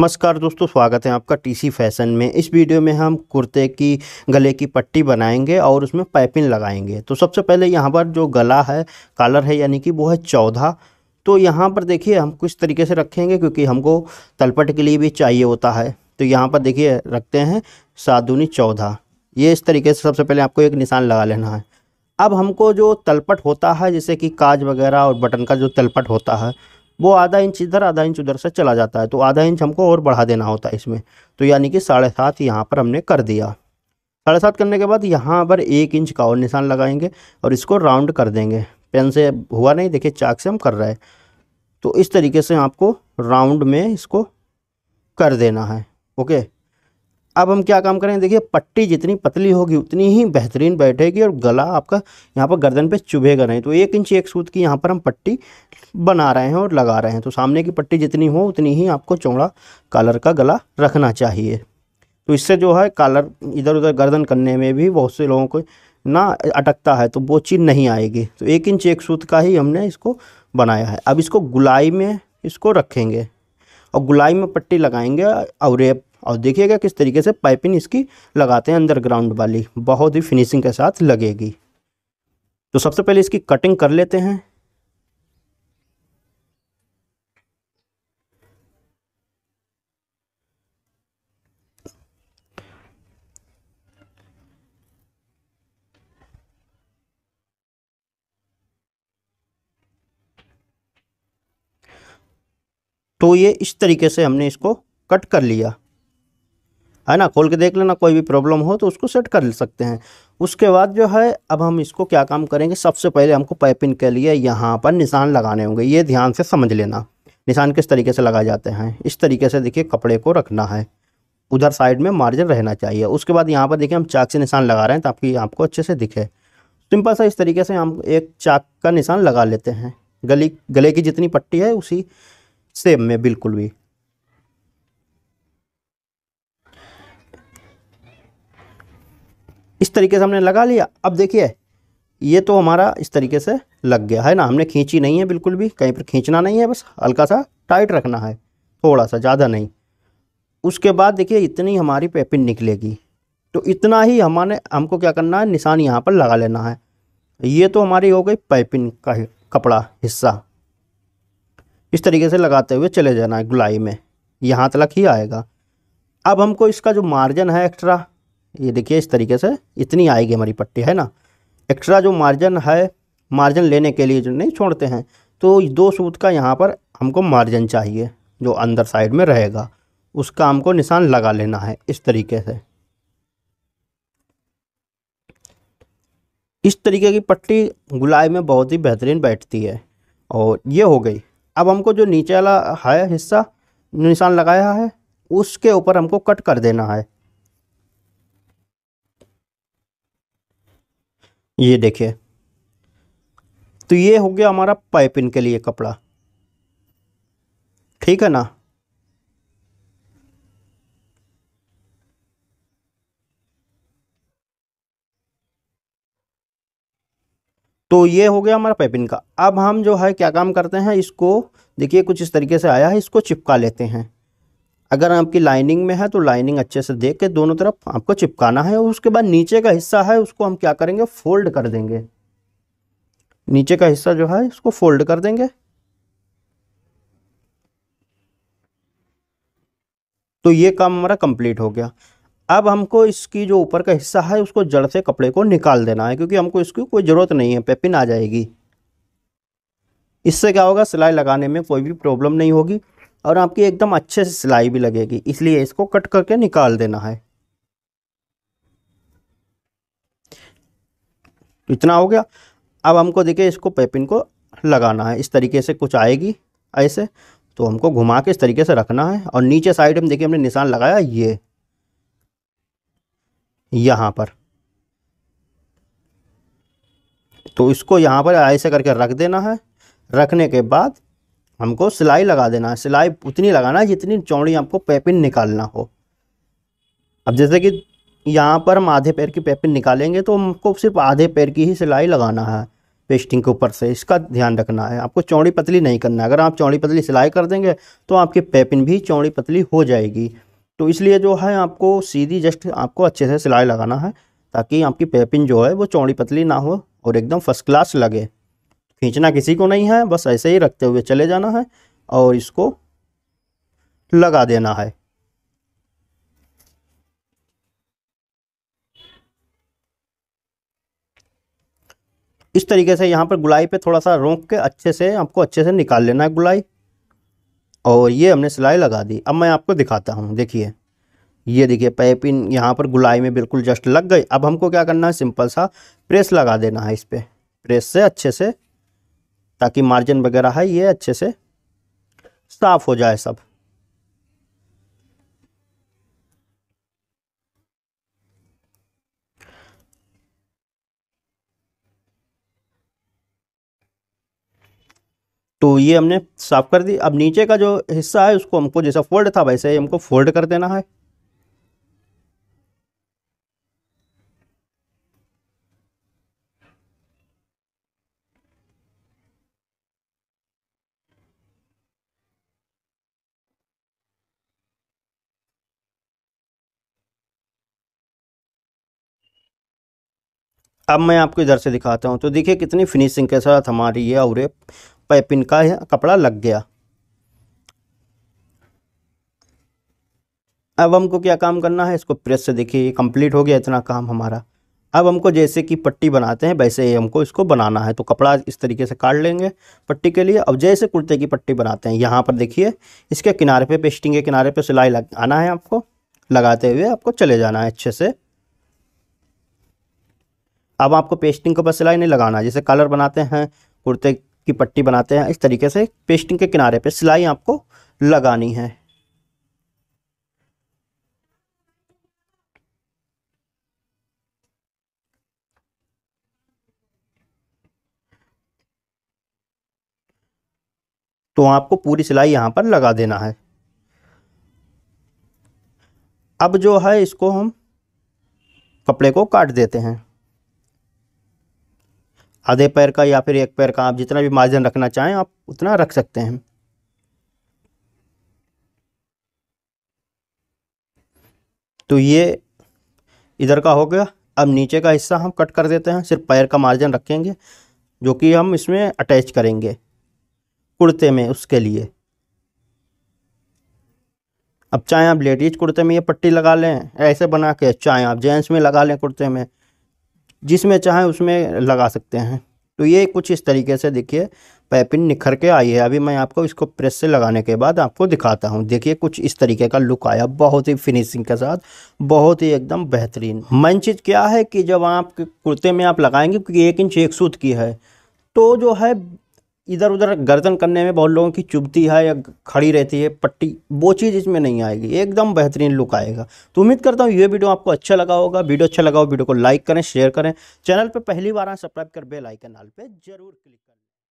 नमस्कार दोस्तों स्वागत है आपका टीसी फैशन में इस वीडियो में हम कुर्ते की गले की पट्टी बनाएंगे और उसमें पाइपिंग लगाएंगे तो सबसे पहले यहाँ पर जो गला है कालर है यानी कि वो है चौदह तो यहाँ पर देखिए हम कुछ तरीके से रखेंगे क्योंकि हमको तलपट के लिए भी चाहिए होता है तो यहाँ पर देखिए रखते हैं सात दूनी चौदह ये इस तरीके से सबसे पहले आपको एक निशान लगा लेना है अब हमको जो तलपट होता है जैसे कि काज वगैरह और बटन का जो तलपट होता है वो आधा इंच इधर आधा इंच उधर से चला जाता है तो आधा इंच हमको और बढ़ा देना होता है इसमें तो यानी कि साढ़े सात यहाँ पर हमने कर दिया साढ़े सात करने के बाद यहाँ पर एक इंच का और निशान लगाएंगे और इसको राउंड कर देंगे पेन से हुआ नहीं देखिए चाक से हम कर रहे हैं तो इस तरीके से आपको राउंड में इसको कर देना है ओके अब हम क्या काम करेंगे देखिए पट्टी जितनी पतली होगी उतनी ही बेहतरीन बैठेगी और गला आपका यहाँ पर गर्दन पे चुभेगा नहीं तो एक इंच एक सूत की यहाँ पर हम पट्टी बना रहे हैं और लगा रहे हैं तो सामने की पट्टी जितनी हो उतनी ही आपको चौड़ा कॉलर का गला रखना चाहिए तो इससे जो है कॉलर इधर उधर गर्दन करने में भी बहुत से लोगों को ना अटकता है तो वो चीज़ नहीं आएगी तो एक इंच एक सूत का ही हमने इसको बनाया है अब इसको गुलाई में इसको रखेंगे और गुलाई में पट्टी लगाएंगे और रेप और देखिएगा किस तरीके से पाइपिंग इसकी लगाते हैं अंडरग्राउंड वाली बहुत ही फिनिशिंग के साथ लगेगी तो सबसे पहले इसकी कटिंग कर लेते हैं तो ये इस तरीके से हमने इसको कट कर लिया है ना खोल के देख लेना कोई भी प्रॉब्लम हो तो उसको सेट कर सकते हैं उसके बाद जो है अब हम इसको क्या काम करेंगे सबसे पहले हमको पाइपिंग के लिए यहाँ पर निशान लगाने होंगे ये ध्यान से समझ लेना निशान किस तरीके से लगाए जाते हैं इस तरीके से देखिए कपड़े को रखना है उधर साइड में मार्जिन रहना चाहिए उसके बाद यहाँ पर देखिए हम चाक से निशान लगा रहे हैं ताकि आपको अच्छे से दिखे सिंपल सा इस तरीके से हम एक चाक का निशान लगा लेते हैं गली गले की जितनी पट्टी है उसी सेम में बिल्कुल भी इस तरीके से हमने लगा लिया अब देखिए ये तो हमारा इस तरीके से लग गया है ना हमने खींची नहीं है बिल्कुल भी कहीं पर खींचना नहीं है बस हल्का सा टाइट रखना है थोड़ा सा ज़्यादा नहीं उसके बाद देखिए इतनी हमारी पेपिन निकलेगी तो इतना ही हमारे हमको क्या करना है निशान यहाँ पर लगा लेना है ये तो हमारी हो गई पैपिन का कपड़ा हिस्सा इस तरीके से लगाते हुए चले जाना है गुलाई में यहाँ तक ही आएगा अब हमको इसका जो मार्जिन है एक्स्ट्रा ये देखिए इस तरीके से इतनी आएगी हमारी पट्टी है ना एक्स्ट्रा जो मार्जिन है मार्जिन लेने के लिए जो नहीं छोड़ते हैं तो दो सूत का यहाँ पर हमको मार्जिन चाहिए जो अंदर साइड में रहेगा उसका हमको निशान लगा लेना है इस तरीके से इस तरीके की पट्टी गुलाई में बहुत ही बेहतरीन बैठती है और ये हो गई अब हमको जो नीचे वाला है हिस्सा निशान लगाया है उसके ऊपर हमको कट कर देना है ये देखिए तो ये हो गया हमारा पाइपिंग के लिए कपड़ा ठीक है ना तो ये हो गया हमारा पाइपिंग का अब हम जो है क्या काम करते हैं इसको देखिए कुछ इस तरीके से आया है इसको चिपका लेते हैं अगर आपकी लाइनिंग में है तो लाइनिंग अच्छे से देख के दोनों तरफ आपको चिपकाना है और उसके बाद नीचे का हिस्सा है उसको हम क्या करेंगे फोल्ड कर देंगे नीचे का हिस्सा जो है उसको फोल्ड कर देंगे तो ये काम हमारा कंप्लीट हो गया अब हमको इसकी जो ऊपर का हिस्सा है उसको जड़ से कपड़े को निकाल देना है क्योंकि हमको इसकी कोई ज़रूरत नहीं है पेपिन आ जाएगी इससे क्या होगा सिलाई लगाने में कोई भी प्रॉब्लम नहीं होगी और आपकी एकदम अच्छे से सिलाई भी लगेगी इसलिए इसको कट करके निकाल देना है इतना हो गया अब हमको देखिए इसको पेपिन को लगाना है इस तरीके से कुछ आएगी ऐसे तो हमको घुमा के इस तरीके से रखना है और नीचे साइड में देखिए हमने निशान लगाया ये यहाँ पर तो इसको यहाँ पर ऐसे करके रख देना है रखने के बाद हमको सिलाई लगा देना है सिलाई उतनी लगाना है जितनी चौड़ी आपको पेपिन निकालना हो अब जैसे कि यहाँ पर हम आधे पैर की पेपिन निकालेंगे तो हमको सिर्फ आधे पैर की ही सिलाई लगाना है पेस्टिंग के ऊपर से इसका ध्यान रखना है आपको चौड़ी पतली नहीं करना है अगर आप चौड़ी पतली सिलाई कर देंगे तो आपकी पेपिन भी चौड़ी पतली हो जाएगी तो इसलिए जो है आपको सीधी जस्ट आपको अच्छे से सिलाई लगाना है ताकि आपकी पेपिन जो है वो चौड़ी पतली ना हो और एकदम फर्स्ट क्लास लगे खींचना किसी को नहीं है बस ऐसे ही रखते हुए चले जाना है और इसको लगा देना है इस तरीके से यहाँ पर गुलाई पे थोड़ा सा रोक के अच्छे से आपको अच्छे से निकाल लेना है गुलाई और ये हमने सिलाई लगा दी अब मैं आपको दिखाता हूँ देखिए ये देखिए पैपिन यहाँ पर गुलाई में बिल्कुल जस्ट लग गई अब हमको क्या करना है सिंपल सा प्रेस लगा देना है इस पर प्रेस से अच्छे से ताकि मार्जिन वगैरह है ये अच्छे से साफ हो जाए सब तो ये हमने साफ कर दी अब नीचे का जो हिस्सा है उसको हमको जैसा फोल्ड था वैसे ही हमको फोल्ड कर देना है अब मैं आपको इधर से दिखाता हूँ तो देखिए कितनी फिनिशिंग के साथ हमारी ये और पैपिन का कपड़ा लग गया अब हमको क्या काम करना है इसको प्रेस से देखिए ये कंप्लीट हो गया इतना काम हमारा अब हमको जैसे कि पट्टी बनाते हैं वैसे ही हमको इसको बनाना है तो कपड़ा इस तरीके से काट लेंगे पट्टी के लिए अब जैसे कुर्ते की पट्टी बनाते हैं यहाँ पर देखिए इसके किनारे पे पेस्टिंग के किनारे पे सिलाई लग आना है आपको लगाते हुए आपको चले जाना है अच्छे से अब आपको पेस्टिंग के ऊपर सिलाई नहीं लगाना है जैसे कलर बनाते हैं कुर्ते की पट्टी बनाते हैं इस तरीके से पेस्टिंग के किनारे पे सिलाई आपको लगानी है तो आपको पूरी सिलाई यहां पर लगा देना है अब जो है इसको हम कपड़े को काट देते हैं आधे पैर का या फिर एक पैर का आप जितना भी मार्जिन रखना चाहें आप उतना रख सकते हैं तो ये इधर का हो गया अब नीचे का हिस्सा हम कट कर देते हैं सिर्फ पैर का मार्जिन रखेंगे जो कि हम इसमें अटैच करेंगे कुर्ते में उसके लिए अब चाहे आप लेडीज कुर्ते में ये पट्टी लगा लें ऐसे बना के चाहे आप जेंट्स में लगा लें कुर्ते में जिसमें चाहें उसमें लगा सकते हैं तो ये कुछ इस तरीके से देखिए पैपिन निखर के आई है अभी मैं आपको इसको प्रेस से लगाने के बाद आपको दिखाता हूँ देखिए कुछ इस तरीके का लुक आया बहुत ही फिनिशिंग के साथ बहुत ही एकदम बेहतरीन मन चीज़ क्या है कि जब आप कुर्ते में आप लगाएंगे क्योंकि एक इंच एक सूत की है तो जो है इधर उधर गर्दन करने में बहुत लोगों की चुभती है या खड़ी रहती है पट्टी वो चीज़ इसमें नहीं आएगी एकदम बेहतरीन लुक आएगा तो उम्मीद करता हूँ ये वीडियो आपको अच्छा लगा होगा वीडियो अच्छा लगा हो वीडियो को लाइक करें शेयर करें चैनल पर पहली बार सब्सक्राइब कर बेल आइकन नाल पर जरूर क्लिक करें